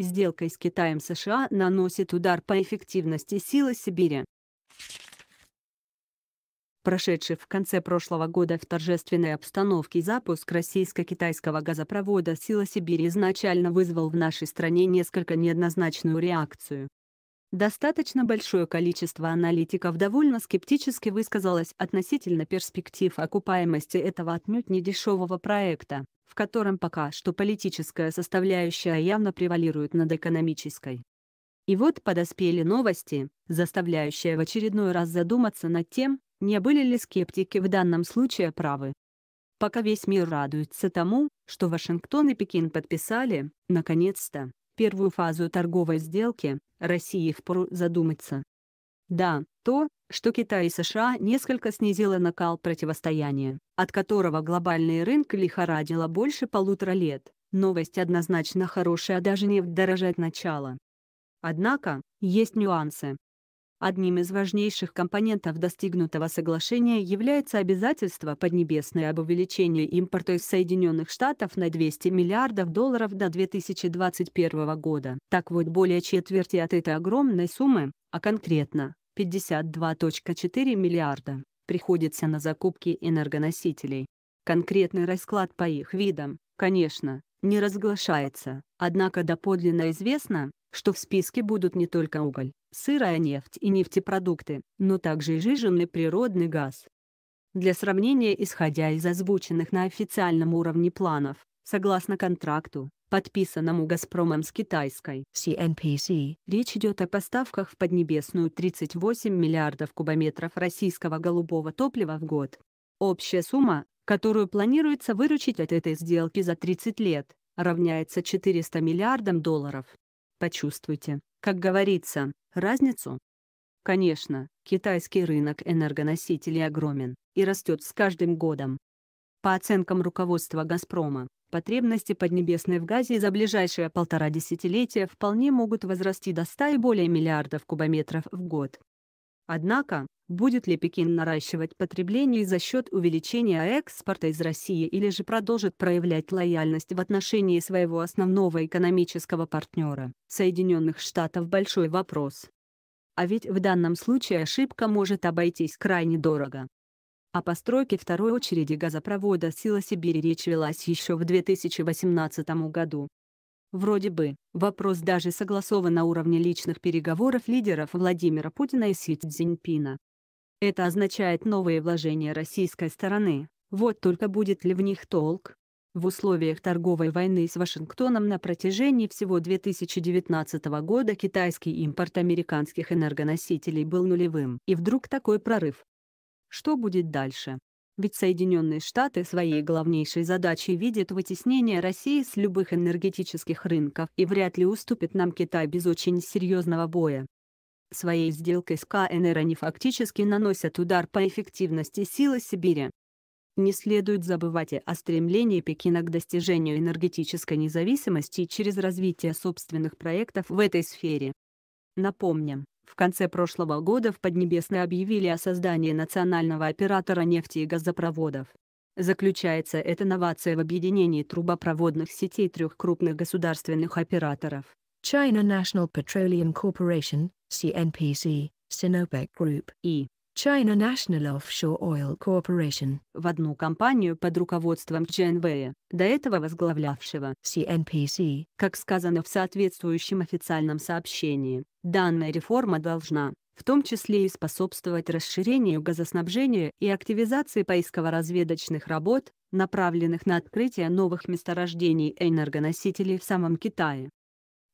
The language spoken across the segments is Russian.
Сделкой с Китаем США наносит удар по эффективности силы Сибири. Прошедший в конце прошлого года в торжественной обстановке запуск российско-китайского газопровода «Сила Сибири» изначально вызвал в нашей стране несколько неоднозначную реакцию. Достаточно большое количество аналитиков довольно скептически высказалось относительно перспектив окупаемости этого отнюдь недешевого проекта котором пока что политическая составляющая явно превалирует над экономической. И вот подоспели новости, заставляющие в очередной раз задуматься над тем, не были ли скептики в данном случае правы. Пока весь мир радуется тому, что Вашингтон и Пекин подписали, наконец-то, первую фазу торговой сделки, России впору задуматься. Да, то, что Китай и США несколько снизило накал противостояния, от которого глобальные рынки лихорадило больше полутора лет. Новость однозначно хорошая, а даже нефть дорожать начало. Однако, есть нюансы. Одним из важнейших компонентов достигнутого соглашения является обязательство Поднебесной об увеличении импорта из Соединенных Штатов на 200 миллиардов долларов до 2021 года. Так вот более четверти от этой огромной суммы, а конкретно 52.4 миллиарда, приходится на закупки энергоносителей. Конкретный расклад по их видам, конечно, не разглашается, однако доподлинно известно, что в списке будут не только уголь, сырая нефть и нефтепродукты, но также и жиженный природный газ. Для сравнения исходя из озвученных на официальном уровне планов, Согласно контракту, подписанному «Газпромом» с китайской CNPC, речь идет о поставках в Поднебесную 38 миллиардов кубометров российского голубого топлива в год. Общая сумма, которую планируется выручить от этой сделки за 30 лет, равняется 400 миллиардам долларов. Почувствуйте, как говорится, разницу. Конечно, китайский рынок энергоносителей огромен и растет с каждым годом. По оценкам руководства «Газпрома», потребности Поднебесной в газе за ближайшие полтора десятилетия вполне могут возрасти до 100 и более миллиардов кубометров в год. Однако, будет ли Пекин наращивать потребление за счет увеличения экспорта из России или же продолжит проявлять лояльность в отношении своего основного экономического партнера, Соединенных Штатов – большой вопрос. А ведь в данном случае ошибка может обойтись крайне дорого. О постройке второй очереди газопровода «Сила Сибири» речь велась еще в 2018 году. Вроде бы, вопрос даже согласован на уровне личных переговоров лидеров Владимира Путина и Си Цзиньпина. Это означает новые вложения российской стороны, вот только будет ли в них толк? В условиях торговой войны с Вашингтоном на протяжении всего 2019 года китайский импорт американских энергоносителей был нулевым. И вдруг такой прорыв. Что будет дальше? Ведь Соединенные Штаты своей главнейшей задачей видят вытеснение России с любых энергетических рынков и вряд ли уступит нам Китай без очень серьезного боя. Своей сделкой с КНР они фактически наносят удар по эффективности силы Сибири. Не следует забывать и о стремлении Пекина к достижению энергетической независимости через развитие собственных проектов в этой сфере. Напомним, в конце прошлого года в Поднебесной объявили о создании национального оператора нефти и газопроводов. Заключается эта новация в объединении трубопроводных сетей трех крупных государственных операторов. China National Petroleum Corporation, CNPC, Sinopec Group и China National Offshore Oil Corporation в одну компанию под руководством ЧНВ, до этого возглавлявшего CNPC, как сказано в соответствующем официальном сообщении. Данная реформа должна, в том числе и способствовать расширению газоснабжения и активизации поисково-разведочных работ, направленных на открытие новых месторождений энергоносителей в самом Китае.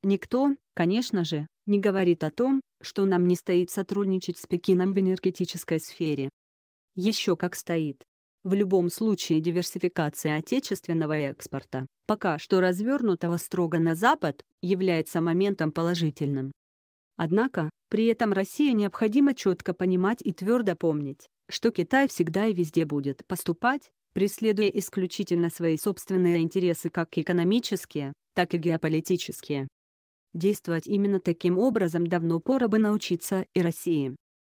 Никто, конечно же, не говорит о том, что нам не стоит сотрудничать с Пекином в энергетической сфере. Еще как стоит. В любом случае диверсификация отечественного экспорта, пока что развернутого строго на Запад, является моментом положительным. Однако, при этом Россия необходимо четко понимать и твердо помнить, что Китай всегда и везде будет поступать, преследуя исключительно свои собственные интересы как экономические, так и геополитические. Действовать именно таким образом давно пора бы научиться и России.